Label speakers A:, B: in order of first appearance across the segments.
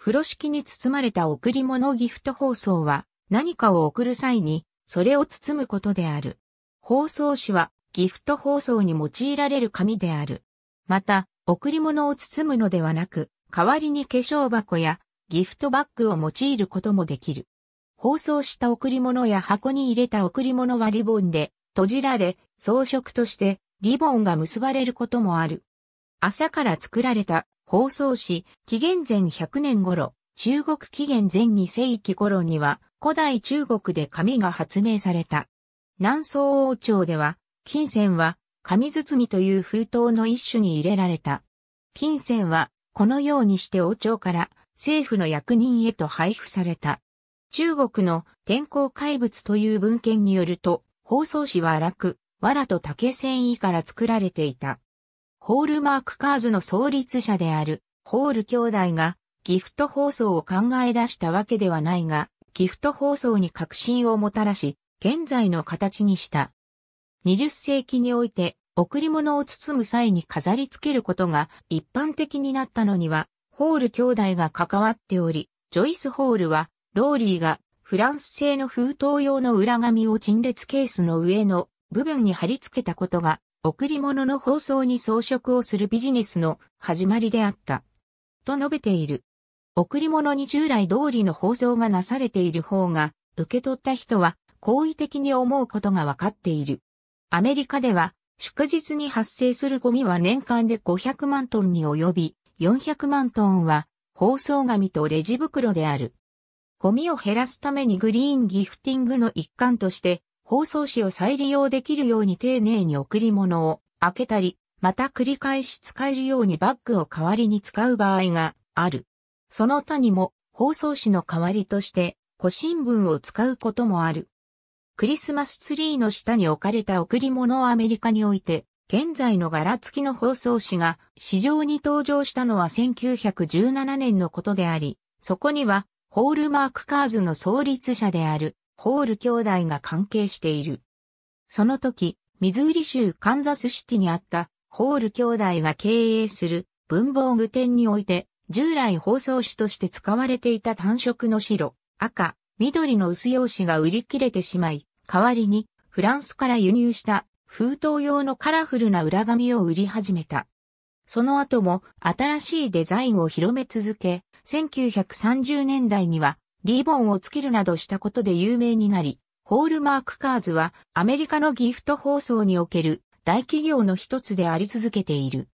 A: 風呂敷に包まれた贈り物ギフト包装は、何かを贈る際に、それを包むことである。包装紙は、ギフト包装に用いられる紙である。また、贈り物を包むのではなく、代わりに化粧箱やギフトバッグを用いることもできる。包装した贈り物や箱に入れた贈り物はリボンで閉じられ、装飾としてリボンが結ばれることもある。朝から作られた放送し、紀元前100年頃、中国紀元前2世紀頃には、古代中国で紙が発明された。南宋王朝では、金銭は紙包みという封筒の一種に入れられた。金銭はこのようにして王朝から政府の役人へと配布された。中国の天候怪物という文献によると、包装紙は荒く、藁と竹繊維から作られていた。ホールマークカーズの創立者である、ホール兄弟が、ギフト放送を考え出したわけではないが、ギフト放送に革新をもたらし、現在の形にした。20世紀において、贈り物を包む際に飾り付けることが一般的になったのには、ホール兄弟が関わっており、ジョイス・ホールは、ローリーがフランス製の封筒用の裏紙を陳列ケースの上の部分に貼り付けたことが贈り物の包装に装飾をするビジネスの始まりであった。と述べている。贈り物に従来通りの包装がなされている方が、受け取った人は好意的に思うことがわかっている。アメリカでは、祝日に発生するゴミは年間で500万トンに及び、400万トンは包装紙とレジ袋である。ゴミを減らすためにグリーンギフティングの一環として、包装紙を再利用できるように丁寧に贈り物を開けたり、また繰り返し使えるようにバッグを代わりに使う場合がある。その他にも包装紙の代わりとして古新聞を使うこともある。クリスマスツリーの下に置かれた贈り物をアメリカにおいて、現在の柄付きの包装紙が市場に登場したのは1917年のことであり、そこにはホールマークカーズの創立者であるホール兄弟が関係している。その時、ミズーリ州カンザスシティにあったホール兄弟が経営する文房具店において、従来包装紙として使われていた単色の白、赤、緑の薄用紙が売り切れてしまい、代わりにフランスから輸入した封筒用のカラフルな裏紙を売り始めた。その後も新しいデザインを広め続け、1930年代にはリボンをつけるなどしたことで有名になり、ホールマークカーズはアメリカのギフト放送における大企業の一つであり続けている。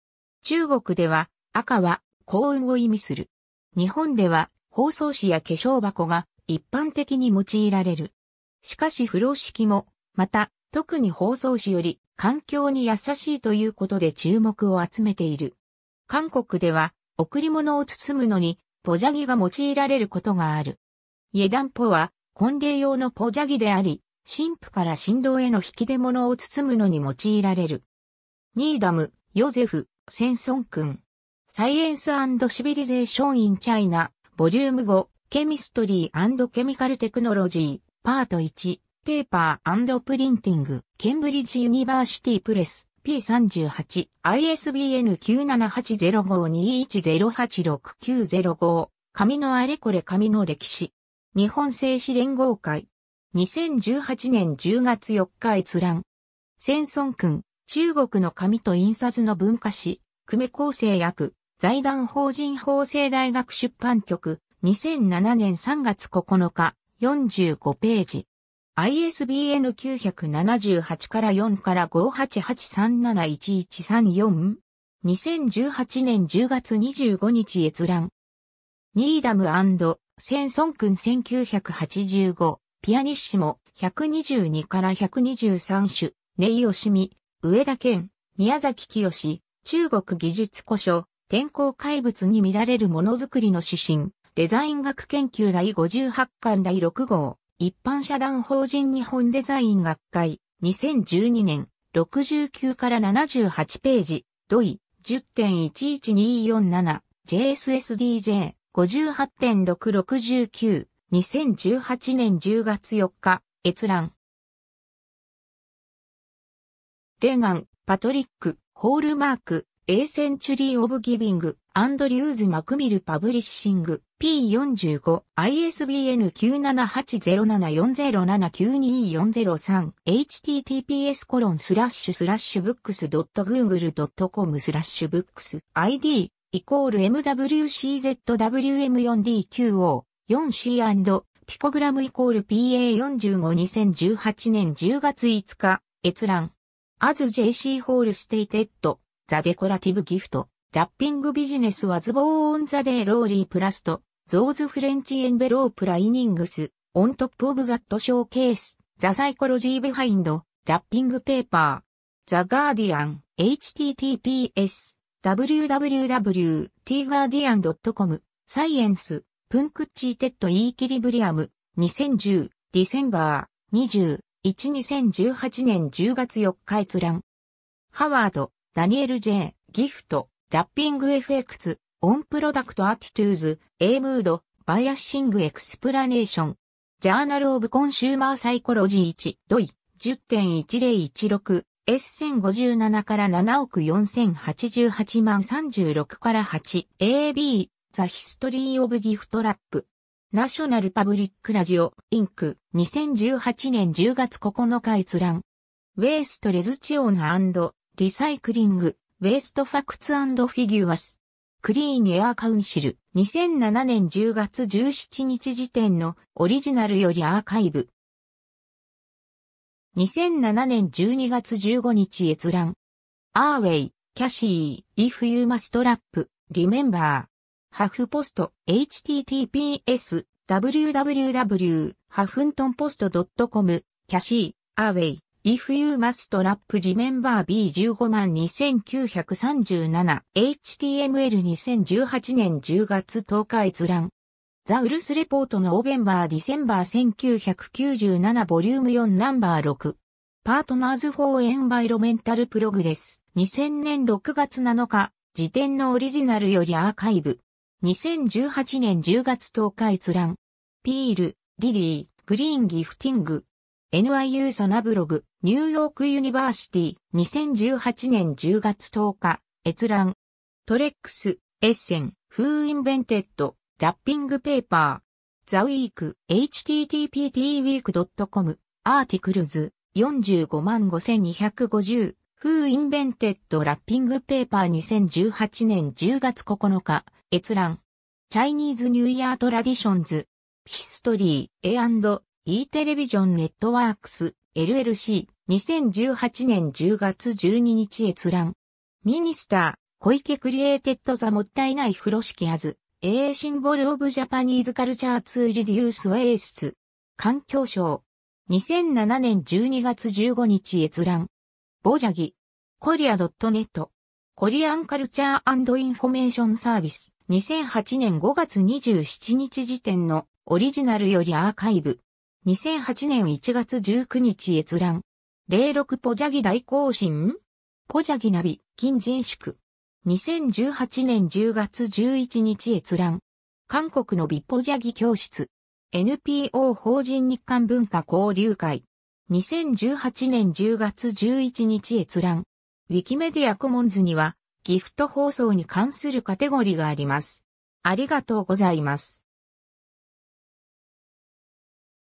A: 中国では赤は幸運を意味する。日本では包装紙や化粧箱が一般的に用いられる。しかし不老式も、また特に包装紙より環境に優しいということで注目を集めている。韓国では贈り物を包むのにポジャギが用いられることがある。イエダンポは、婚礼用のポジャギであり、神父から神道への引き出物を包むのに用いられる。ニーダム、ヨゼフ、センソン君。サイエンスシビリゼーション・イン・チャイナ、ボリューム5、ケミストリーケミカル・テクノロジー、パート1、ペーパープリンティング、ケンブリッジ・ユニバーシティ・プレス、P38、ISBN 9780521086905、紙のあれこれ紙の歴史。日本政治連合会。2018年10月4日閲覧。戦村君、中国の紙と印刷の文化史、久米厚生役、財団法人法政大学出版局、2007年3月9日、45ページ。ISBN 978から4から588371134。2018年10月25日閲覧。ニーダムセンソン君1985、ピアニッシモ122から123種、ネイヨシミ、上田健、宮崎清、中国技術古書、天候怪物に見られるものづくりの指針、デザイン学研究第58巻第6号、一般社団法人日本デザイン学会、2012年、69から78ページ、ドイ、10.11247、JSSDJ。58.669、2018年10月4日、閲覧。レーガン、パトリック、ホールマーク、A Century of Giving, アンドリューズ・マクミル・パブリッシング、P45、ISBN 9780740792403、https コロンスラッシュスラッシュブックス .google.com スラッシュブックス ID イコール MWCZWM4DQO、4C& ピコグラムイコール PA452018 年10月5日、閲覧。As JC ホールステイテッド、ザデコラティブギフト、ラッピングビジネスはズボーオンザデーローリープラスト、ゾーズフレンチエンベロープライニングス、オントップオブザットショーケース、ザサイコロジービハインド、ラッピングペーパー、ザガーディアン、https www.tguardian.com サイエンス、プンクッチーテッドイーキリブリアム、2010、ディセンバー、20、12018年10月4日閲覧。ハワード、ダニエル・ジェイ、ギフト、ラッピング FX、オンプロダクトアティトゥーズ、A ムード、バイアッシングエクスプラネーション。ジャーナルオブコンシューマーサイコロジー1、ドイ、10.1016。S1057 から7億4088万36から 8AB ザ・ヒストリー・オブ・ギフト・ラップナショナル・パブリック・ラジオ・インク2018年10月9日閲覧ウェイスト・レズチオーナリサイクリングウェイスト・ファクツ・フィギュアスクリーン・エアー・カウンシル2007年10月17日時点のオリジナルよりアーカイブ2007年12月15日閲覧。アーウェイ、キャシー、if you must rap, remember. ハフポスト、https, www.huffingtonpost.com, キャシー、アーウェイ、if you must rap, remember B152,937, HTML2018 年10月10日閲覧。ザ・ウルス・レポートのオベンバー・ディセンバー1997ボリューム4ナンバー6。パートナーズ・フォー・エンバイロメンタル・プログレス。2000年6月7日、時点のオリジナルよりアーカイブ。2018年10月10日閲覧。ピール、リリー、グリーン・ギフティング。NIU サナブログ、ニューヨークユニバーシティ、2018年10月10日、閲覧。トレックス、エッセン、フーインベンテッド。ラッピングペーパー、ザウィーク、http://tweek.com、アーティクルズ、455,250、フーインベンテッドラッピングペーパー2018年10月9日、閲覧。チャイニーズニューイヤートラディションズ、s ストリー、A&E テレビジョンネットワークス、LLC、2018年10月12日閲覧。ミニスター、小池クリエイテッドザもったいない風呂敷はず。A シンボルオブジャパニーズカルチャーツーリデュースウェイスツ。環境省2007年12月15日閲覧ボジャギコリア .net コリアンカルチャーインフォメーションサービス2008年5月27日時点のオリジナルよりアーカイブ2008年1月19日閲覧06ポジャギ大更新ポジャギナビ、金人宿。2018年10月11日閲覧。韓国のビッポジャギ教室。NPO 法人日韓文化交流会。2018年10月11日閲覧。ウィキメディアコモンズにはギフト放送に関するカテゴリーがあります。ありがとうございます。